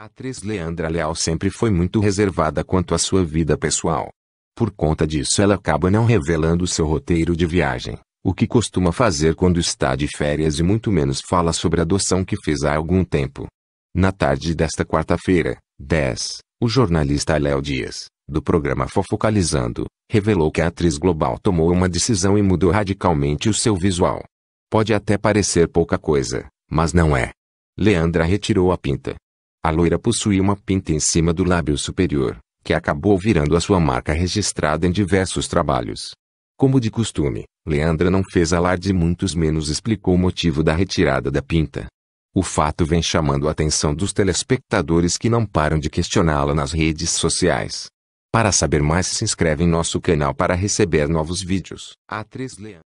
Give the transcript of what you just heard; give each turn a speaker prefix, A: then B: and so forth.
A: A atriz Leandra Leal sempre foi muito reservada quanto à sua vida pessoal. Por conta disso, ela acaba não revelando seu roteiro de viagem, o que costuma fazer quando está de férias e muito menos fala sobre a adoção que fez há algum tempo. Na tarde desta quarta-feira, 10, o jornalista Léo Dias, do programa Fofocalizando, revelou que a atriz global tomou uma decisão e mudou radicalmente o seu visual. Pode até parecer pouca coisa, mas não é. Leandra retirou a pinta, a loira possui uma pinta em cima do lábio superior, que acabou virando a sua marca registrada em diversos trabalhos. Como de costume, Leandra não fez alarde e muitos menos explicou o motivo da retirada da pinta. O fato vem chamando a atenção dos telespectadores que não param de questioná-la nas redes sociais. Para saber mais se inscreve em nosso canal para receber novos vídeos.
B: A atriz Leandra